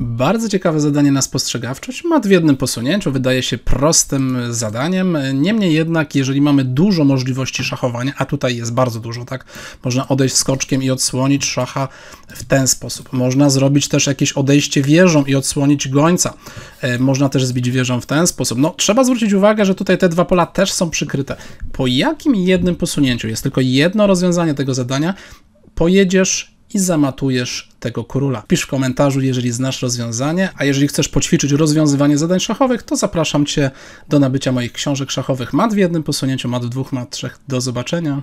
Bardzo ciekawe zadanie na spostrzegawczość. Mat w jednym posunięciu wydaje się prostym zadaniem. Niemniej jednak, jeżeli mamy dużo możliwości szachowania, a tutaj jest bardzo dużo, tak? Można odejść skoczkiem i odsłonić szacha w ten sposób. Można zrobić też jakieś odejście wieżą i odsłonić gońca. E, można też zbić wieżą w ten sposób. No, trzeba zwrócić uwagę, że tutaj te dwa pola też są przykryte. Po jakim jednym posunięciu jest tylko jedno rozwiązanie tego zadania, pojedziesz i zamatujesz tego króla. Pisz w komentarzu, jeżeli znasz rozwiązanie, a jeżeli chcesz poćwiczyć rozwiązywanie zadań szachowych, to zapraszam Cię do nabycia moich książek szachowych Mat w jednym posunięciu, Mat w dwóch, Mat w trzech. Do zobaczenia.